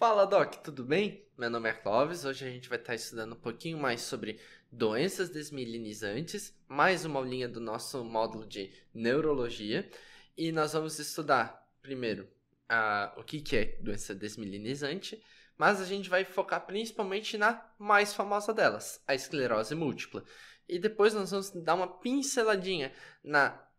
Fala Doc, tudo bem? Meu nome é Clóvis, hoje a gente vai estar estudando um pouquinho mais sobre doenças desmielinizantes, mais uma aulinha do nosso módulo de neurologia, e nós vamos estudar primeiro o que, que é doença desmielinizante, mas a gente vai focar principalmente na mais famosa delas, a esclerose múltipla. E depois nós vamos dar uma pinceladinha na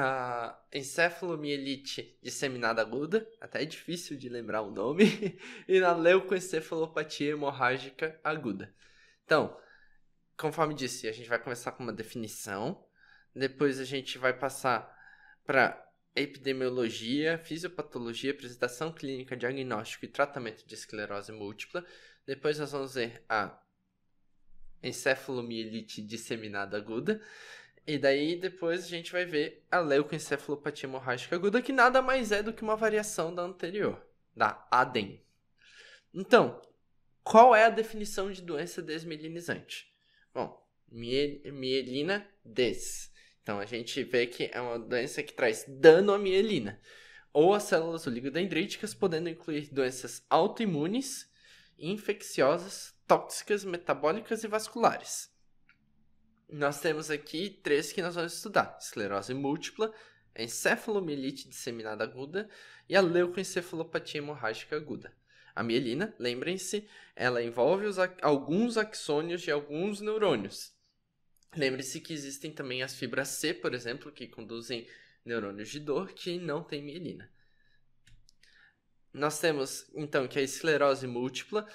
a encefalomielite disseminada aguda, até é difícil de lembrar o nome, e na leucoencefalopatia hemorrágica aguda. Então, conforme disse, a gente vai começar com uma definição, depois a gente vai passar para epidemiologia, fisiopatologia, apresentação clínica, diagnóstico e tratamento de esclerose múltipla. Depois nós vamos ver a encefalomielite disseminada aguda. E daí depois a gente vai ver a leucoencefalopatia hemorrágica aguda, que nada mais é do que uma variação da anterior, da ADEM. Então, qual é a definição de doença desmielinizante? Bom, mielina des. Então a gente vê que é uma doença que traz dano à mielina, ou às células oligodendríticas, podendo incluir doenças autoimunes, infecciosas, tóxicas, metabólicas e vasculares nós temos aqui três que nós vamos estudar: esclerose múltipla, encefalomielite disseminada aguda e a leucoencefalopatia hemorrágica aguda. A mielina, lembrem-se, ela envolve os, alguns axônios de alguns neurônios. Lembre-se que existem também as fibras C, por exemplo, que conduzem neurônios de dor que não têm mielina. Nós temos então que é a esclerose múltipla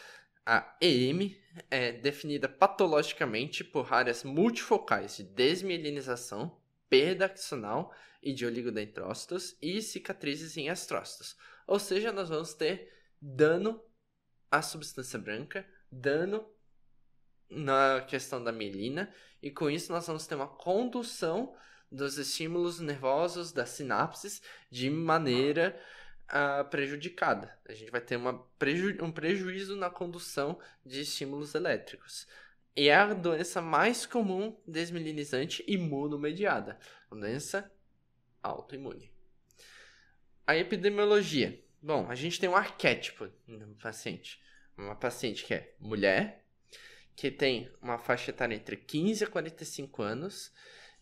a EM é definida patologicamente por áreas multifocais de desmielinização, perda axonal e de oligodendrócitos e cicatrizes em astrócitos. Ou seja, nós vamos ter dano à substância branca, dano na questão da mielina, e com isso nós vamos ter uma condução dos estímulos nervosos das sinapses de maneira prejudicada. A gente vai ter uma preju um prejuízo na condução de estímulos elétricos. E é a doença mais comum desmilinizante imunomediada, doença autoimune. A epidemiologia. Bom, a gente tem um arquétipo no paciente. Uma paciente que é mulher, que tem uma faixa etária entre 15 a 45 anos,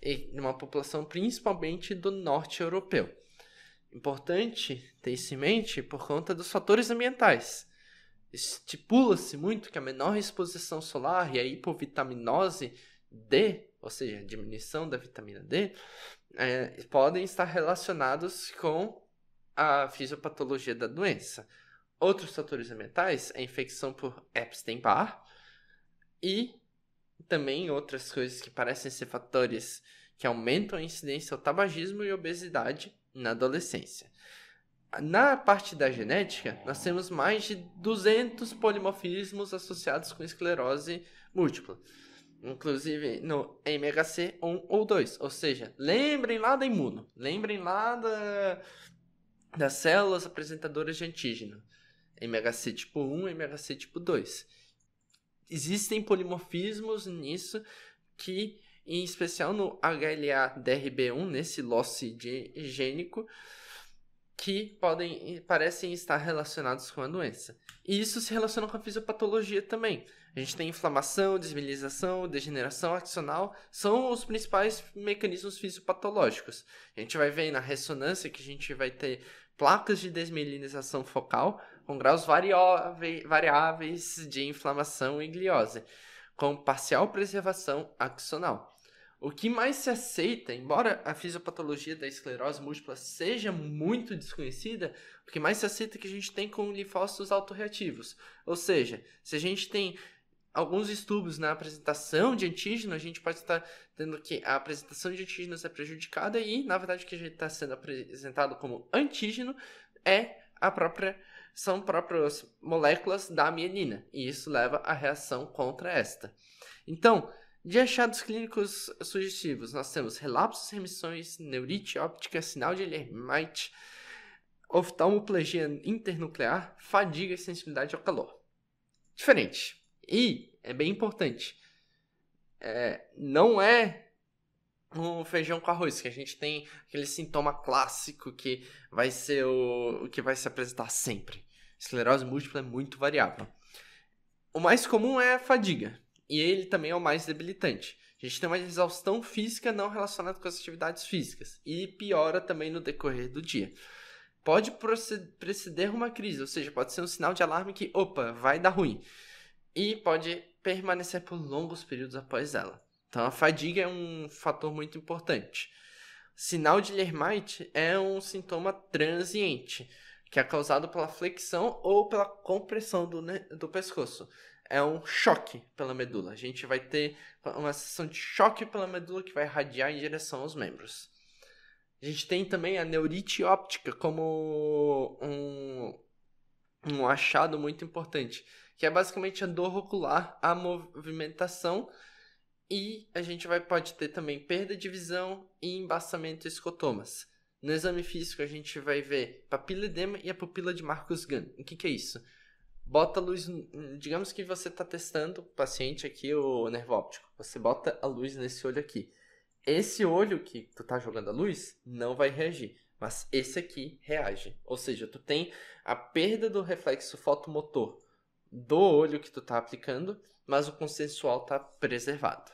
e uma população principalmente do norte europeu. Importante ter isso em mente por conta dos fatores ambientais. Estipula-se muito que a menor exposição solar e a hipovitaminose D, ou seja, a diminuição da vitamina D, é, podem estar relacionados com a fisiopatologia da doença. Outros fatores ambientais, a infecção por Epstein-Barr e também outras coisas que parecem ser fatores que aumentam a incidência do tabagismo e obesidade, na adolescência. Na parte da genética, nós temos mais de 200 polimorfismos associados com esclerose múltipla, inclusive no MHC 1 ou 2. Ou seja, lembrem lá da imuno, lembrem lá da, das células apresentadoras de antígeno, MHC tipo 1 MHC tipo 2. Existem polimorfismos nisso que em especial no HLA-DRB1, nesse loss gênico, que podem parecem estar relacionados com a doença. E isso se relaciona com a fisiopatologia também. A gente tem inflamação, desmilização, degeneração axonal, são os principais mecanismos fisiopatológicos. A gente vai ver na ressonância que a gente vai ter placas de desmilinização focal com graus variáveis de inflamação e gliose, com parcial preservação axonal. O que mais se aceita, embora a fisiopatologia da esclerose múltipla seja muito desconhecida, o que mais se aceita é que a gente tem com linfócitos autorreativos. Ou seja, se a gente tem alguns estudos na apresentação de antígeno, a gente pode estar tendo que a apresentação de antígenos é prejudicada e, na verdade, o que a gente está sendo apresentado como antígeno é a própria são próprias moléculas da mielina, e isso leva à reação contra esta. Então, de achados clínicos sugestivos, nós temos relapsos, remissões, neurite óptica, sinal de Lermite, oftalmoplegia internuclear, fadiga e sensibilidade ao calor. Diferente. E, é bem importante, é, não é um feijão com arroz, que a gente tem aquele sintoma clássico que vai ser o, o que vai se apresentar sempre. Esclerose múltipla é muito variável. O mais comum é a fadiga, e ele também é o mais debilitante. A gente tem uma exaustão física não relacionada com as atividades físicas e piora também no decorrer do dia. Pode preceder uma crise, ou seja, pode ser um sinal de alarme que, opa, vai dar ruim. E pode permanecer por longos períodos após ela. Então a fadiga é um fator muito importante. Sinal de Lermite é um sintoma transiente, que é causado pela flexão ou pela compressão do, do pescoço é um choque pela medula. A gente vai ter uma sensação de choque pela medula que vai irradiar em direção aos membros. A gente tem também a neurite óptica como um, um achado muito importante, que é basicamente a dor ocular, a movimentação e a gente vai, pode ter também perda de visão e embaçamento escotomas. No exame físico a gente vai ver papila edema e a pupila de Marcus Gunn. O que, que é isso? bota a luz. Digamos que você está testando o paciente aqui, o nervo óptico. Você bota a luz nesse olho aqui. Esse olho que tu tá jogando a luz não vai reagir, mas esse aqui reage. Ou seja, tu tem a perda do reflexo fotomotor do olho que tu tá aplicando, mas o consensual tá preservado.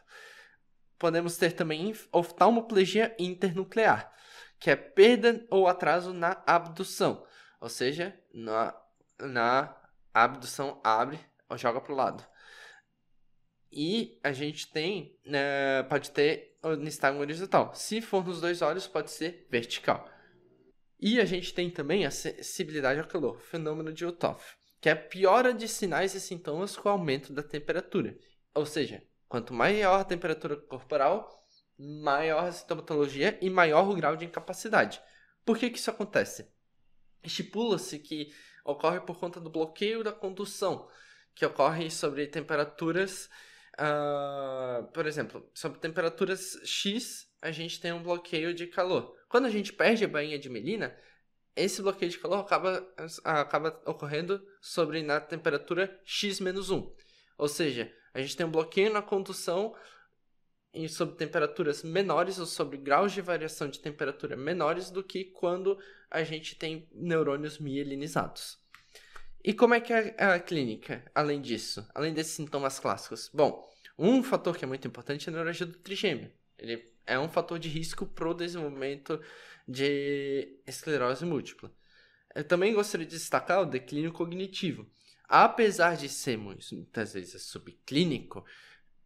Podemos ter também oftalmoplegia internuclear, que é perda ou atraso na abdução, ou seja, na, na a abdução abre, joga para o lado. E a gente tem, né, pode ter nistagmo horizontal. Se for nos dois olhos, pode ser vertical. E a gente tem também a sensibilidade ao calor, fenômeno de Uthoff, que é a piora de sinais e sintomas com o aumento da temperatura. Ou seja, quanto maior a temperatura corporal, maior a sintomatologia e maior o grau de incapacidade. Por que, que isso acontece? Estipula-se que ocorre por conta do bloqueio da condução, que ocorre sobre temperaturas. Uh, por exemplo, sobre temperaturas X, a gente tem um bloqueio de calor. Quando a gente perde a bainha de melina, esse bloqueio de calor acaba, acaba ocorrendo sobre na temperatura X menos 1. Ou seja, a gente tem um bloqueio na condução em, sobre temperaturas menores ou sobre graus de variação de temperatura menores do que quando a gente tem neurônios mielinizados. E como é que é a clínica, além disso, além desses sintomas clássicos? Bom, um fator que é muito importante é a neurologia do trigêmeo. Ele é um fator de risco para o desenvolvimento de esclerose múltipla. Eu também gostaria de destacar o declínio cognitivo. Apesar de ser muitas vezes subclínico,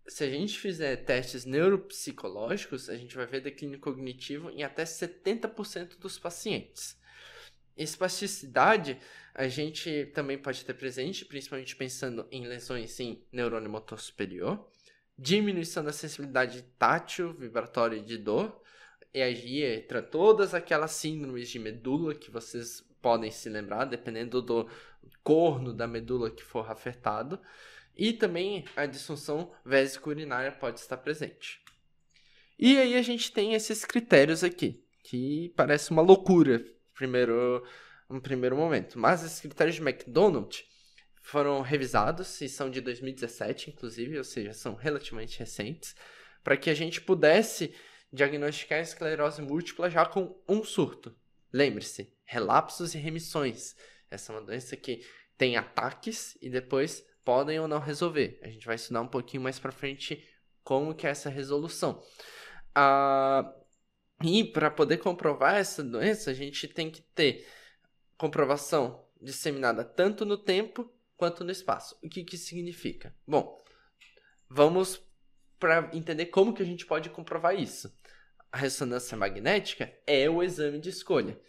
se a gente fizer testes neuropsicológicos, a gente vai ver declínio cognitivo em até 70% dos pacientes. Espasticidade a gente também pode ter presente, principalmente pensando em lesões em neurônio motor superior, diminuição da sensibilidade tátil, vibratória e de dor, e aí entra todas aquelas síndromes de medula que vocês podem se lembrar, dependendo do corno da medula que for afetado e também a disfunção vesico-urinária pode estar presente. E aí a gente tem esses critérios aqui, que parece uma loucura primeiro, no primeiro momento. Mas esses critérios de McDonald's foram revisados e são de 2017, inclusive, ou seja, são relativamente recentes, para que a gente pudesse diagnosticar a esclerose múltipla já com um surto. Lembre-se, relapsos e remissões. Essa é uma doença que tem ataques e depois podem ou não resolver. A gente vai estudar um pouquinho mais para frente como que é essa resolução. Ah, e para poder comprovar essa doença, a gente tem que ter comprovação disseminada tanto no tempo quanto no espaço. O que, que significa? Bom, vamos para entender como que a gente pode comprovar isso. A ressonância magnética é o exame de escolha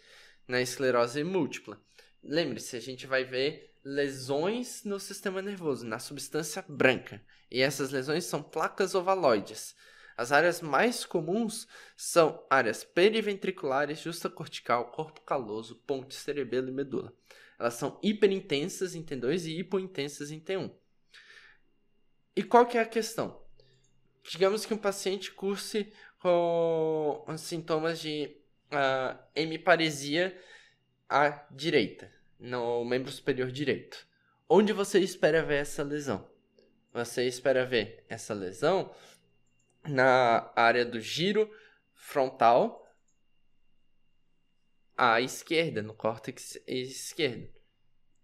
na esclerose múltipla. Lembre-se, a gente vai ver lesões no sistema nervoso, na substância branca. E essas lesões são placas ovaloides. As áreas mais comuns são áreas periventriculares, justa cortical, corpo caloso, ponte, cerebelo e medula. Elas são hiperintensas em T2 e hipointensas em T1. E qual que é a questão? Digamos que um paciente curse com ah, sintomas de uh, hemiparesia à direita no membro superior direito. Onde você espera ver essa lesão? Você espera ver essa lesão na área do giro frontal à esquerda, no córtex esquerdo.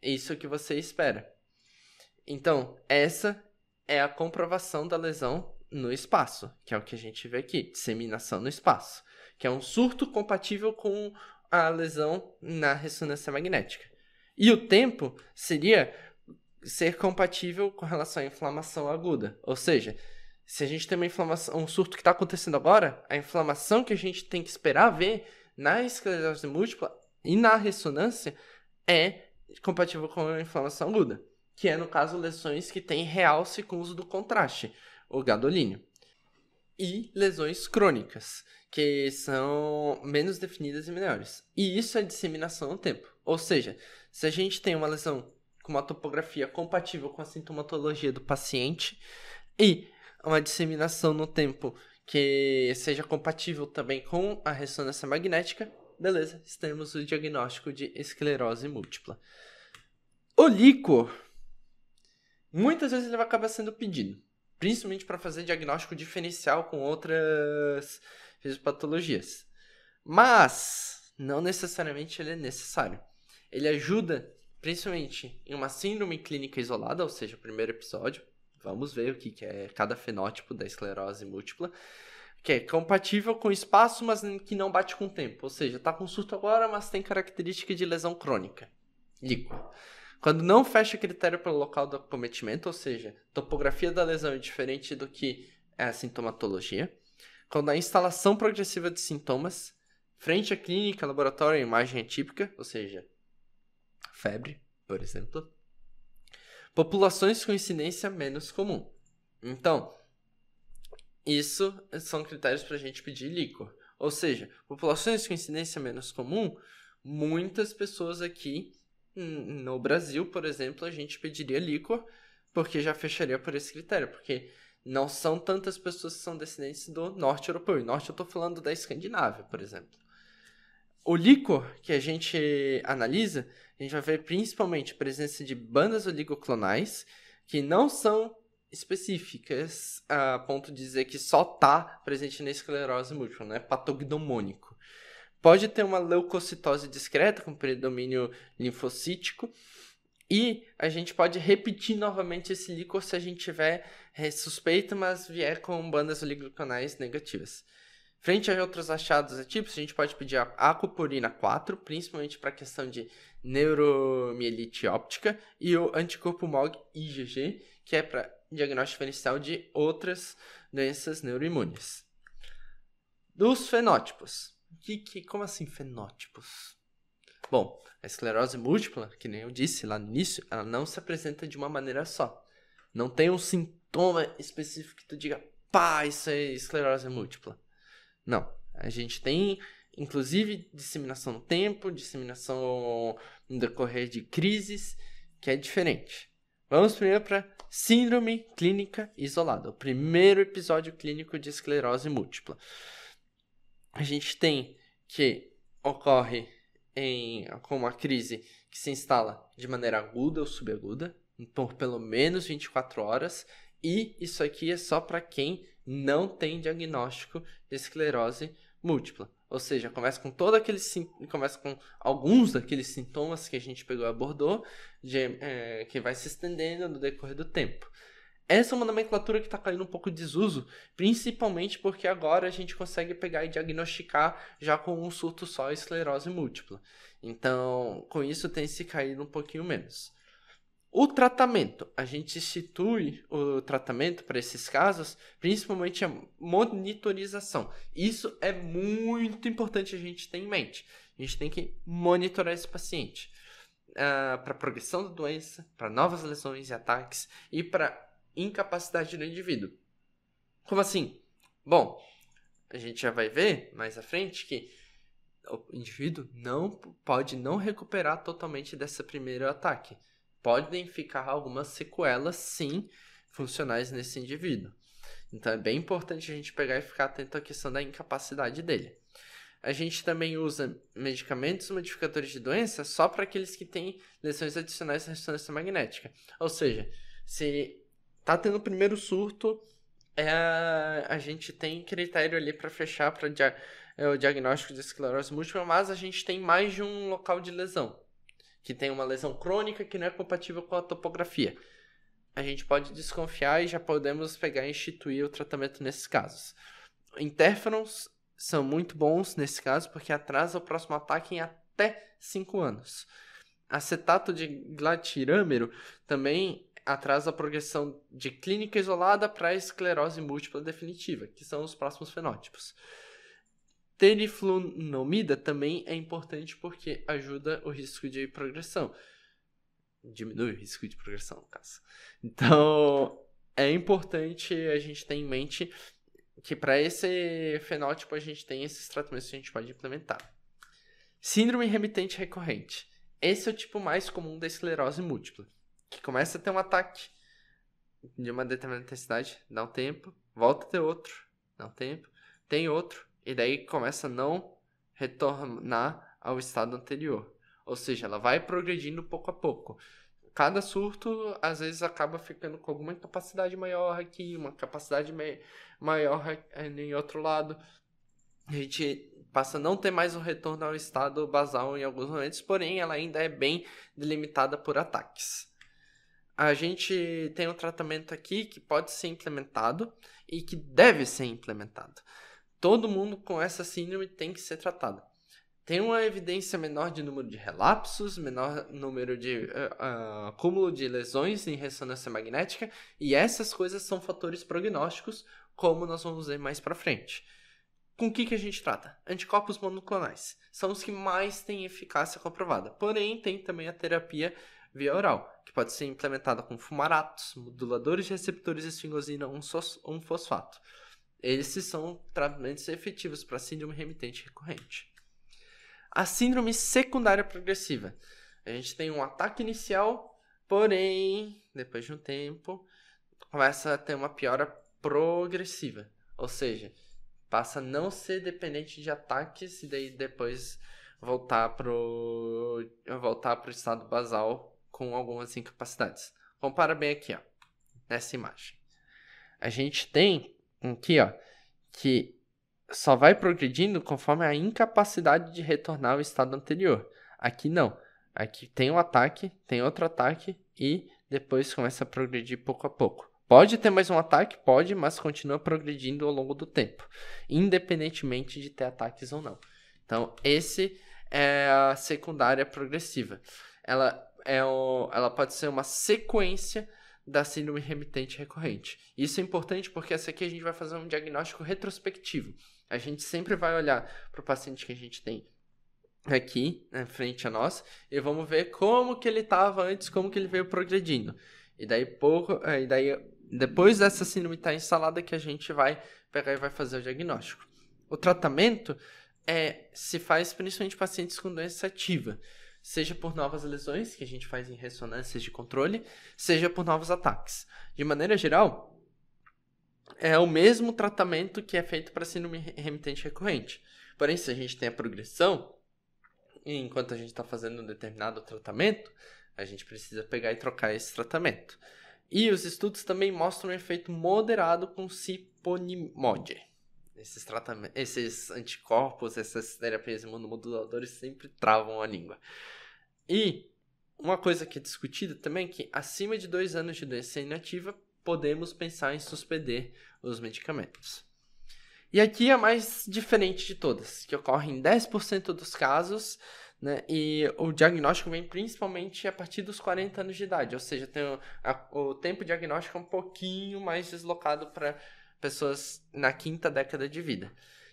Isso que você espera. Então, essa é a comprovação da lesão no espaço, que é o que a gente vê aqui, disseminação no espaço, que é um surto compatível com a lesão na ressonância magnética. E o tempo seria ser compatível com relação à inflamação aguda. Ou seja, se a gente tem uma inflamação, um surto que está acontecendo agora, a inflamação que a gente tem que esperar ver na esclerose múltipla e na ressonância é compatível com a inflamação aguda, que é, no caso, lesões que têm realce com o uso do contraste, o gadolínio. E lesões crônicas, que são menos definidas e menores. E isso é disseminação no tempo. Ou seja, se a gente tem uma lesão com uma topografia compatível com a sintomatologia do paciente e uma disseminação no tempo que seja compatível também com a ressonância magnética, beleza, temos o diagnóstico de esclerose múltipla. O líquor, muitas vezes ele vai acabar sendo pedido, principalmente para fazer diagnóstico diferencial com outras fisiopatologias. Mas, não necessariamente ele é necessário. Ele ajuda principalmente em uma síndrome clínica isolada, ou seja, o primeiro episódio. Vamos ver o que, é cada fenótipo da esclerose múltipla. Que é compatível com espaço, mas que não bate com o tempo. Ou seja, está com surto agora, mas tem característica de lesão crônica. Líquido. Quando não fecha critério para o local do acometimento, ou seja, topografia da lesão é diferente do que é a sintomatologia. Quando a instalação progressiva de sintomas, frente à clínica, laboratório e imagem atípica, ou seja, febre, por exemplo. Populações com incidência menos comum. Então, isso são critérios para a gente pedir líquor. Ou seja, populações com incidência menos comum, muitas pessoas aqui no Brasil, por exemplo, a gente pediria líquor, porque já fecharia por esse critério, porque não são tantas pessoas que são descendentes do norte europeu. E norte eu estou falando da Escandinávia, por exemplo. O líquor que a gente analisa, a gente vai ver principalmente a presença de bandas oligoclonais que não são específicas a ponto de dizer que só está presente na esclerose múltipla, não é patognomônico. Pode ter uma leucocitose discreta com predomínio linfocítico, e a gente pode repetir novamente esse líquor se a gente tiver é, eh, suspeita, mas vier com bandas oligoclonais negativas. Frente a outros achados e tipos, a gente pode pedir a acupurina 4, principalmente para a questão de neuromielite óptica, e o anticorpo MOG IgG, que é para diagnóstico diferencial de outras doenças neuroimunes. Dos fenótipos. Que, que, como assim fenótipos? Bom, a esclerose múltipla, que nem eu disse lá no início, ela não se apresenta de uma maneira só. Não tem um sintoma específico que tu diga, pá, isso é esclerose múltipla. Não. A gente tem, inclusive, disseminação no tempo, disseminação no decorrer de crises, que é diferente. Vamos primeiro para síndrome clínica isolada, o primeiro episódio clínico de esclerose múltipla. A gente tem que ocorre em, com uma crise que se instala de maneira aguda ou subaguda, por pelo menos 24 horas, e isso aqui é só para quem não tem diagnóstico de esclerose múltipla. Ou seja, começa com todo aquele começa com alguns daqueles sintomas que a gente pegou e abordou, de, é, que vai se estendendo no decorrer do tempo. Essa é uma nomenclatura que está caindo um pouco de desuso, principalmente porque agora a gente consegue pegar e diagnosticar já com um surto só esclerose múltipla. Então, com isso tem se caído um pouquinho menos. O tratamento, a gente institui o tratamento para esses casos, principalmente a monitorização. Isso é muito importante a gente ter em mente. A gente tem que monitorar esse paciente uh, ah, para progressão da doença, para novas lesões e ataques e para incapacidade do indivíduo. Como assim? Bom, a gente já vai ver mais à frente que o indivíduo não pode não recuperar totalmente desse primeiro ataque podem ficar algumas sequelas, sim, funcionais nesse indivíduo. Então é bem importante a gente pegar e ficar atento à questão da incapacidade dele. A gente também usa medicamentos modificadores de doença só para aqueles que têm lesões adicionais na ressonância magnética. Ou seja, se tá tendo o primeiro surto, é, a gente tem critério ali para fechar para dia, é, o diagnóstico de esclerose múltipla, mas a gente tem mais de um local de lesão que tem uma lesão crônica que não é compatível com a topografia. A gente pode desconfiar e já podemos pegar e instituir o tratamento nesses casos. Interferons são muito bons nesse caso porque atrasa o próximo ataque em até 5 anos. Acetato de glatirâmero também atrasa a progressão de clínica isolada para esclerose múltipla definitiva, que são os próximos fenótipos teriflunomida também é importante porque ajuda o risco de progressão. Diminui o risco de progressão, no caso. Então, é importante a gente ter em mente que para esse fenótipo a gente tem esses tratamentos que a gente pode implementar. Síndrome remitente recorrente. Esse é o tipo mais comum da esclerose múltipla, que começa a ter um ataque de uma determinada intensidade, dá um tempo, volta a ter outro, dá um tempo, tem outro, e daí começa a não retornar ao estado anterior. Ou seja, ela vai progredindo pouco a pouco. Cada surto, às vezes, acaba ficando com alguma capacidade maior aqui, uma capacidade maior em outro lado. A gente passa a não ter mais um retorno ao estado basal em alguns momentos, porém, ela ainda é bem delimitada por ataques. A gente tem um tratamento aqui que pode ser implementado e que deve ser implementado todo mundo com essa síndrome tem que ser tratado. Tem uma evidência menor de número de relapsos, menor número de uh, uh, acúmulo de lesões em ressonância magnética, e essas coisas são fatores prognósticos, como nós vamos ver mais para frente. Com o que, que a gente trata? Anticorpos monoclonais. São os que mais têm eficácia comprovada. Porém, tem também a terapia via oral, que pode ser implementada com fumaratos, moduladores de receptores de esfingosina 1-fosfato. Esses são tratamentos efetivos para síndrome remitente recorrente. A síndrome secundária progressiva. A gente tem um ataque inicial, porém, depois de um tempo, começa a ter uma piora progressiva. Ou seja, passa a não ser dependente de ataques e daí depois voltar para voltar pro estado basal com algumas incapacidades. Compara bem aqui, ó, nessa imagem. A gente tem aqui, ó, que só vai progredindo conforme a incapacidade de retornar ao estado anterior. Aqui não. Aqui tem um ataque, tem outro ataque e depois começa a progredir pouco a pouco. Pode ter mais um ataque? Pode, mas continua progredindo ao longo do tempo, independentemente de ter ataques ou não. Então, esse é a secundária progressiva. Ela, é o, ela pode ser uma sequência da síndrome remitente recorrente. Isso é importante porque essa aqui a gente vai fazer um diagnóstico retrospectivo. A gente sempre vai olhar para o paciente que a gente tem aqui, né, frente a nós, e vamos ver como que ele estava antes, como que ele veio progredindo. E daí pouco, eh, e daí depois dessa síndrome estar tá instalada que a gente vai pegar e vai fazer o diagnóstico. O tratamento é se faz principalmente pacientes com doença ativa seja por novas lesões que a gente faz em ressonâncias de controle, seja por novos ataques. De maneira geral, é o mesmo tratamento que é feito para síndrome remitente recorrente. Porém, se a gente tem a progressão, enquanto a gente está fazendo um determinado tratamento, a gente precisa pegar e trocar esse tratamento. E os estudos também mostram um efeito moderado com ciponimod esses tratamentos, esses anticorpos, essas terapias imunomoduladores sempre travam a língua. E uma coisa que é discutida também é que acima de dois anos de doença inativa, podemos pensar em suspender os medicamentos. E aqui é a mais diferente de todas, que ocorre em 10% dos casos, né, e o diagnóstico vem principalmente a partir dos 40 anos de idade, ou seja, tem o, a, o tempo diagnóstico é um pouquinho mais deslocado para pessoas na quinta década de vida,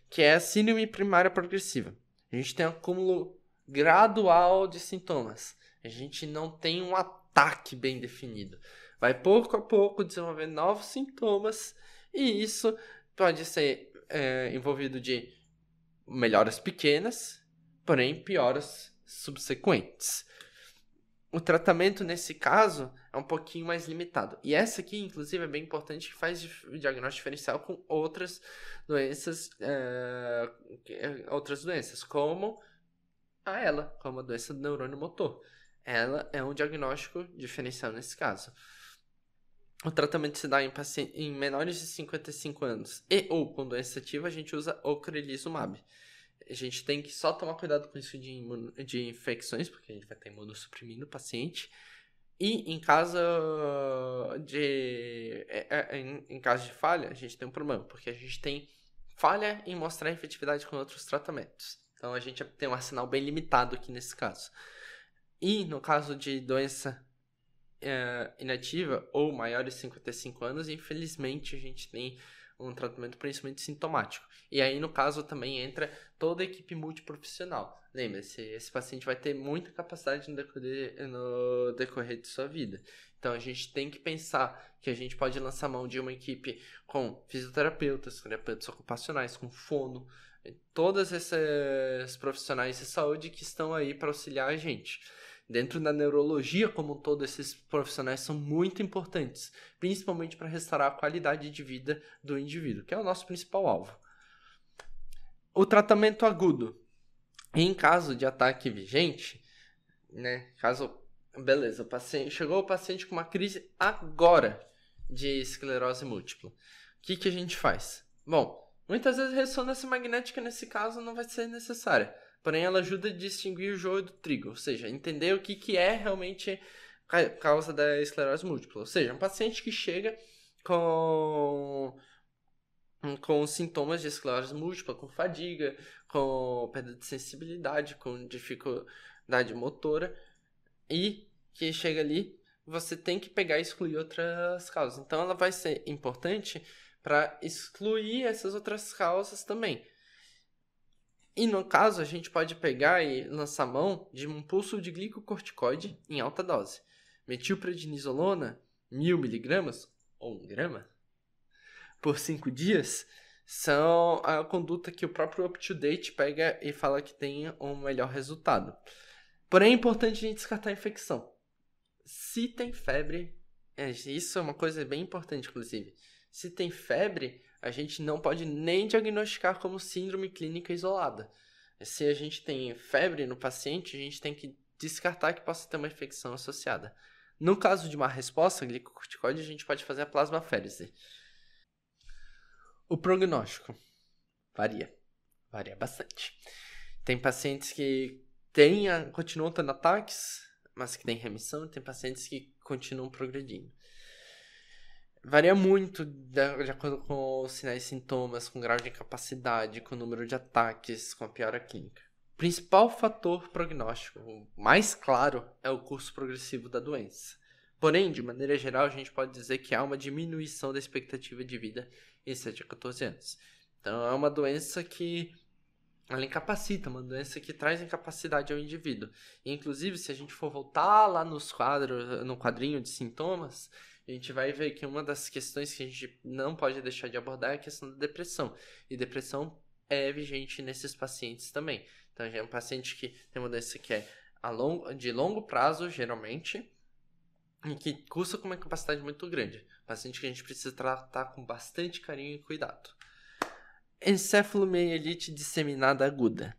que é a síndrome primária progressiva. A gente tem um acúmulo gradual de sintomas. A gente não tem um ataque bem definido. Vai pouco a pouco desenvolver novos sintomas e isso pode ser é, envolvido de melhoras pequenas, porém pioras subsequentes o tratamento nesse caso é um pouquinho mais limitado. E essa aqui, inclusive, é bem importante que faz o diagnóstico diferencial com outras doenças, uh, outras doenças, como a ela, como a doença do neurônio motor. Ela é um diagnóstico diferencial nesse caso. O tratamento se dá em, em menores de 55 anos e ou com doença ativa, a gente usa ocrelizumab a gente tem que só tomar cuidado com isso de, de infecções, porque a gente vai estar imunossuprimindo o paciente. E em caso de é, é, é, em caso de falha, a gente tem um problema, porque a gente tem falha em mostrar efetividade com outros tratamentos. Então a gente tem um arsenal bem limitado aqui nesse caso. E no caso de doença é, inativa ou maior de 55 anos, infelizmente a gente tem um tratamento principalmente sintomático. E aí, no caso, também entra toda a equipe multiprofissional. Lembre-se, esse paciente vai ter muita capacidade no decorrer, no decorrer de sua vida. Então, a gente tem que pensar que a gente pode lançar mão de uma equipe com fisioterapeutas, terapeutas ocupacionais, com fono, todas essas profissionais de saúde que estão aí para auxiliar a gente dentro da neurologia como um todo, esses profissionais são muito importantes, principalmente para restaurar a qualidade de vida do indivíduo, que é o nosso principal alvo. O tratamento agudo. Em caso de ataque vigente, né, caso beleza, o paciente, chegou o paciente com uma crise agora de esclerose múltipla. O que, que a gente faz? Bom, muitas vezes ressonância magnética nesse caso não vai ser necessária porém ela ajuda a distinguir o joio do trigo, ou seja, entender o que, que é realmente a causa da esclerose múltipla. Ou seja, um paciente que chega com com sintomas de esclerose múltipla, com fadiga, com perda de sensibilidade, com dificuldade motora e que chega ali, você tem que pegar e excluir outras causas. Então ela vai ser importante para excluir essas outras causas também. E no caso, a gente pode pegar e lançar mão de um pulso de glicocorticoide em alta dose. Metilprednisolona, mil miligramas ou um grama, por cinco dias, são a conduta que o próprio UpToDate pega e fala que tem um melhor resultado. Porém, é importante a gente descartar a infecção. Se tem febre, é, isso é uma coisa bem importante, inclusive. Se tem febre, a gente não pode nem diagnosticar como síndrome clínica isolada. Se a gente tem febre no paciente, a gente tem que descartar que possa ter uma infecção associada. No caso de uma resposta glicocorticoide, a gente pode fazer a plasmaférese. O prognóstico varia, varia bastante. Tem pacientes que têm, continuam tendo ataques, mas que têm remissão, e tem pacientes que continuam progredindo. Varia muito de acordo com os sinais e sintomas, com o grau de incapacidade, com o número de ataques, com a piora clínica. O principal fator prognóstico, o mais claro, é o curso progressivo da doença. Porém, de maneira geral, a gente pode dizer que há uma diminuição da expectativa de vida em 7 a 14 anos. Então, é uma doença que ela incapacita, uma doença que traz incapacidade ao indivíduo. E, inclusive, se a gente for voltar lá nos quadros, no quadrinho de sintomas, a gente vai ver que uma das questões que a gente não pode deixar de abordar é a questão da depressão. E depressão é vigente nesses pacientes também. Então, já é um paciente que tem uma doença que é longo, de longo prazo, geralmente, e que custa com uma capacidade muito grande. Paciente que a gente precisa tratar com bastante carinho e cuidado. Encefalomielite disseminada aguda.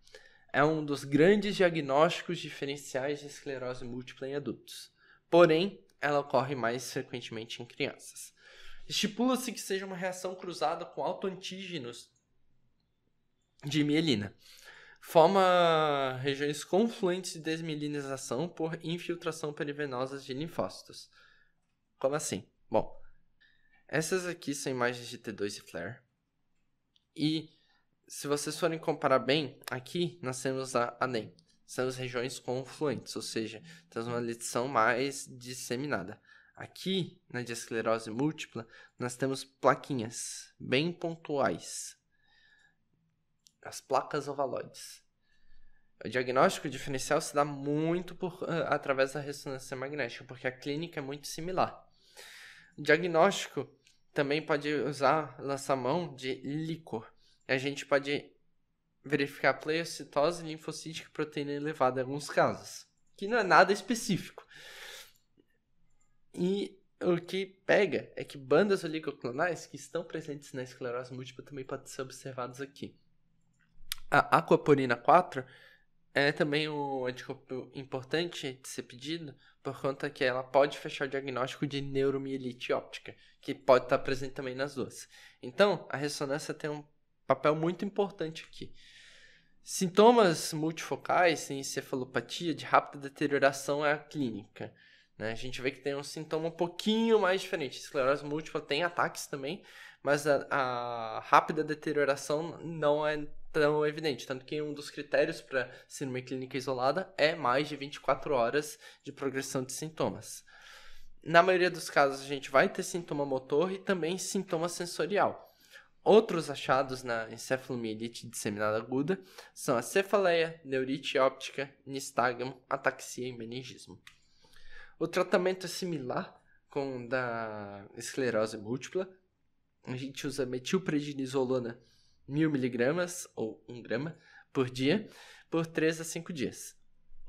É um dos grandes diagnósticos diferenciais de esclerose múltipla em adultos. Porém, ela ocorre mais frequentemente em crianças. Estipula-se que seja uma reação cruzada com autoantígenos de mielina. Forma regiões confluentes de desmielinização por infiltração perivenosa de linfócitos. Como assim? Bom, essas aqui são imagens de T2 e flare. E se vocês forem comparar bem, aqui nós temos a ANEM, são as regiões confluentes, ou seja, temos uma lesão mais disseminada. Aqui, na esclerose múltipla, nós temos plaquinhas bem pontuais, as placas ovaloides. O diagnóstico diferencial se dá muito por, através da ressonância magnética, porque a clínica é muito similar. O diagnóstico também pode usar, lançar mão de líquor. A gente pode verificar pleocitose linfocítica e proteína elevada em alguns casos, que não é nada específico. E o que pega é que bandas oligoclonais que estão presentes na esclerose múltipla também podem ser observadas aqui. A aquaporina 4 é também um anticorpo importante de ser pedido, por conta que ela pode fechar o diagnóstico de neuromielite óptica, que pode estar presente também nas duas. Então, a ressonância tem um papel muito importante aqui. Sintomas multifocais em encefalopatia de rápida deterioração é a clínica. Né? A gente vê que tem um sintoma um pouquinho mais diferente. Esclerose múltipla tem ataques também, mas a, a rápida deterioração não é tão evidente. Tanto que um dos critérios para ser uma clínica isolada é mais de 24 horas de progressão de sintomas. Na maioria dos casos, a gente vai ter sintoma motor e também sintoma sensorial. Outros achados na encefalomielite disseminada aguda são a cefaleia, neurite óptica, nistagmo, ataxia e meningismo. O tratamento é similar com o da esclerose múltipla. A gente usa metilprednisolona 1000mg ou 1 grama por dia por 3 a 5 dias.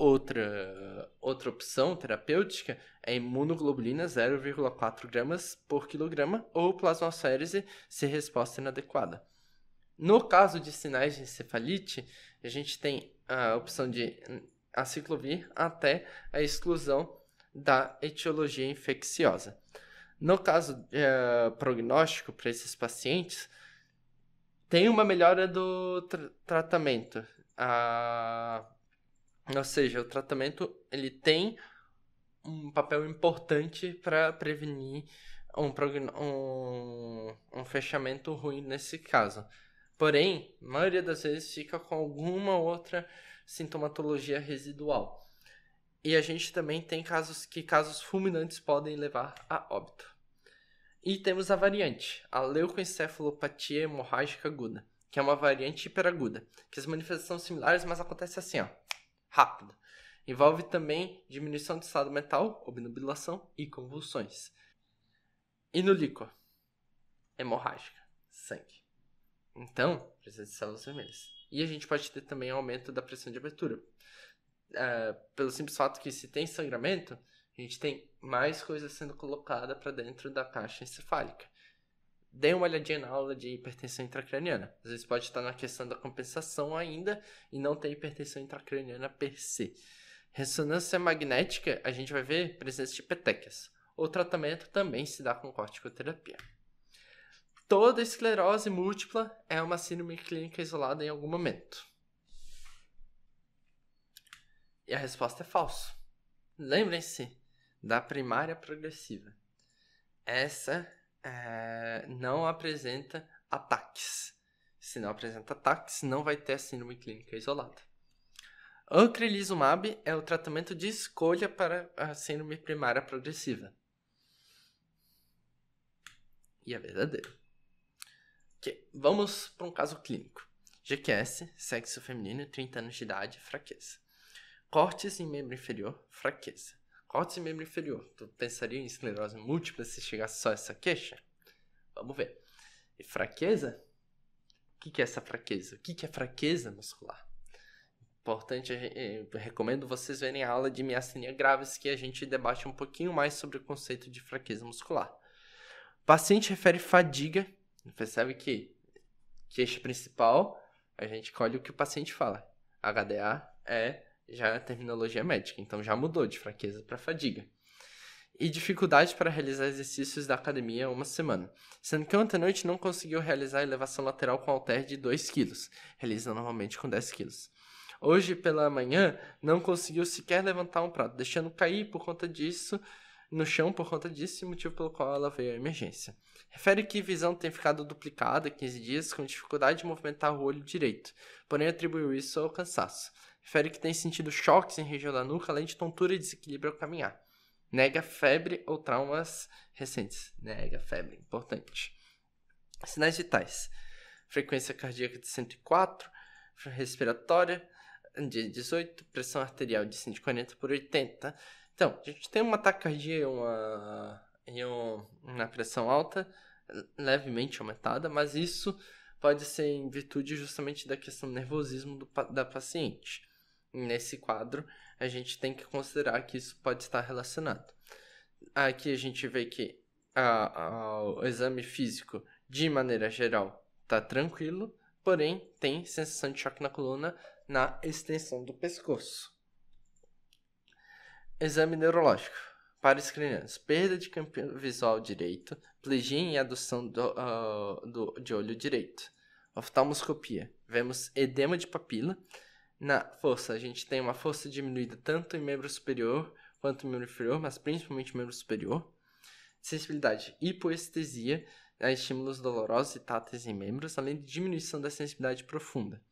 Outra, outra opção terapêutica é imunoglobulina 0,4 gramas por quilograma ou plasmaférese se resposta inadequada. No caso de sinais de encefalite, a gente tem a opção de aciclovir até a exclusão da etiologia infecciosa. No caso é, prognóstico para esses pacientes, tem uma melhora do tra tratamento. A ou seja, o tratamento ele tem um papel importante para prevenir um, um, um fechamento ruim nesse caso. Porém, a maioria das vezes fica com alguma outra sintomatologia residual. E a gente também tem casos que casos fulminantes podem levar a óbito. E temos a variante, a leucoencefalopatia hemorrágica aguda, que é uma variante hiperaguda, que as manifestações são similares, mas acontece assim, ó rápida. Envolve também diminuição do estado mental, obnubilação e convulsões. E no líquor? Hemorrágica, sangue. Então, presença de células vermelhas. E a gente pode ter também aumento da pressão de abertura. Uh, pelo simples fato que se tem sangramento, a gente tem mais coisa sendo colocada para dentro da caixa encefálica. Dê uma olhadinha na aula de hipertensão intracraniana. Às vezes pode estar na questão da compensação ainda e não ter hipertensão intracraniana per se. Ressonância magnética, a gente vai ver presença de petequias. O tratamento também se dá com corticoterapia. Toda esclerose múltipla é uma síndrome clínica isolada em algum momento. E a resposta é falso. Lembrem-se da primária progressiva. Essa é, não apresenta ataques. Se não apresenta ataques, não vai ter a síndrome clínica isolada. Ocrelizumab é o tratamento de escolha para a síndrome primária progressiva. E é verdadeiro. Okay. Vamos para um caso clínico. GQS, sexo feminino, 30 anos de idade, fraqueza. Cortes em membro inferior, fraqueza. Corte membro inferior. Tu pensaria em esclerose múltipla se chegasse só essa queixa? Vamos ver. E fraqueza? O que, que é essa fraqueza? O que, que é fraqueza muscular? Importante, eh, recomendo vocês verem a aula de miastenia graves que a gente debate um pouquinho mais sobre o conceito de fraqueza muscular. O paciente refere fadiga, percebe que queixa principal, a gente colhe o que o paciente fala. HDA é já é terminologia médica, então já mudou de fraqueza para fadiga. E dificuldade para realizar exercícios da academia uma semana, sendo que ontem à noite não conseguiu realizar a elevação lateral com halter de 2 kg, realizando normalmente com 10 kg. Hoje pela manhã não conseguiu sequer levantar um prato, deixando cair por conta disso no chão por conta disso, motivo pelo qual ela veio à emergência. Refere que visão tem ficado duplicada 15 dias com dificuldade de movimentar o olho direito, porém atribuiu isso ao cansaço. Refere que tem sentido choques em região da nuca, além de tontura e desequilíbrio ao caminhar. Nega febre ou traumas recentes. Nega febre, importante. Sinais vitais. Frequência cardíaca de 104, respiratória de 18, pressão arterial de 140 por 80. Então, a gente tem uma taquicardia e uma, e uma pressão alta, levemente aumentada, mas isso pode ser em virtude justamente da questão do nervosismo do, da paciente nesse quadro, a gente tem que considerar que isso pode estar relacionado. Aqui a gente vê que a, a, o exame físico, de maneira geral, está tranquilo, porém tem sensação de choque na coluna na extensão do pescoço. Exame neurológico. Para os crianças, perda de campo visual direito, plegia e adução do, uh, do, de olho direito. Oftalmoscopia. Vemos edema de papila na força, a gente tem uma força diminuída tanto em membro superior quanto em membro inferior, mas principalmente em membro superior. Sensibilidade, hipoestesia a é, estímulos dolorosos e táteis em membros, além de diminuição da sensibilidade profunda,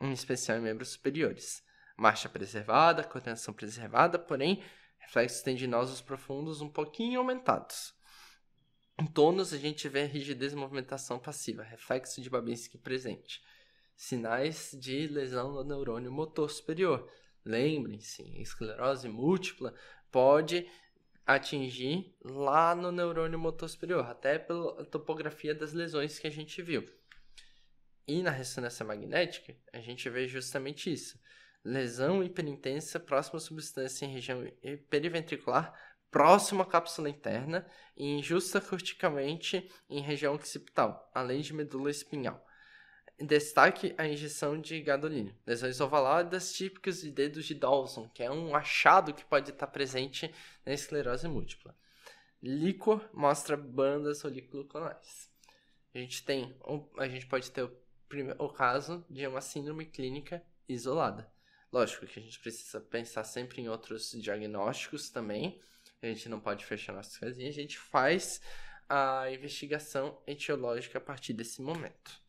em especial em membros superiores. Marcha preservada, coordenação preservada, porém, reflexos tendinosos profundos um pouquinho aumentados. Em tônus, a gente vê rigidez e movimentação passiva, reflexo de Babinski presente sinais de lesão no neurônio motor superior. Lembrem-se, esclerose múltipla pode atingir lá no neurônio motor superior, até pela topografia das lesões que a gente viu. E na ressonância magnética, a gente vê justamente isso. Lesão hiperintensa próxima à substância em região periventricular, próxima à cápsula interna e injusta corticalmente em região occipital, além de medula espinhal destaque a injeção de gadolínio. lesões ovaladas típicas de dedos de Dawson, que é um achado que pode estar presente na esclerose múltipla. Líquor mostra bandas oligoclonais. A gente tem, a gente pode ter o, primeiro, o caso de uma síndrome clínica isolada. Lógico que a gente precisa pensar sempre em outros diagnósticos também. A gente não pode fechar nossas casinhas. A gente faz a investigação etiológica a partir desse momento.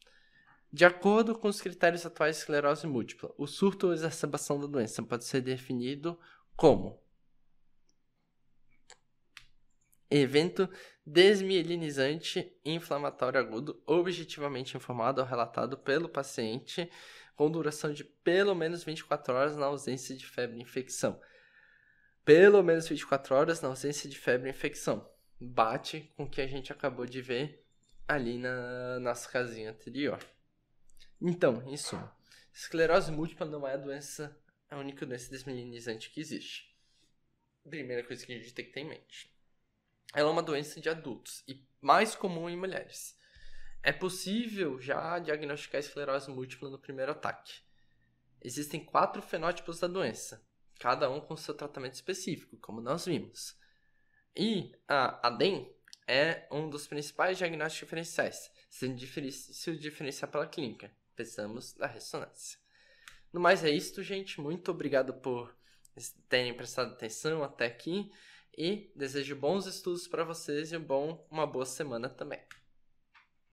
De acordo com os critérios atuais de esclerose múltipla, o surto ou exacerbação da doença pode ser definido como evento desmielinizante inflamatório agudo objetivamente informado ou relatado pelo paciente com duração de pelo menos 24 horas na ausência de febre e infecção. Pelo menos 24 horas na ausência de febre e infecção. Bate com o que a gente acabou de ver ali na nossa casinha anterior. Então, em suma, esclerose múltipla não é a doença, é a única doença desmelinizante que existe. Primeira coisa que a gente tem que ter em mente. Ela é uma doença de adultos e mais comum em mulheres. É possível já diagnosticar esclerose múltipla no primeiro ataque. Existem quatro fenótipos da doença, cada um com seu tratamento específico, como nós vimos. E a ADEM é um dos principais diagnósticos diferenciais, sendo difícil diferenciar pela clínica precisamos da ressonância. No mais é isto, gente. Muito obrigado por terem prestado atenção até aqui e desejo bons estudos para vocês e um bom, uma boa semana também.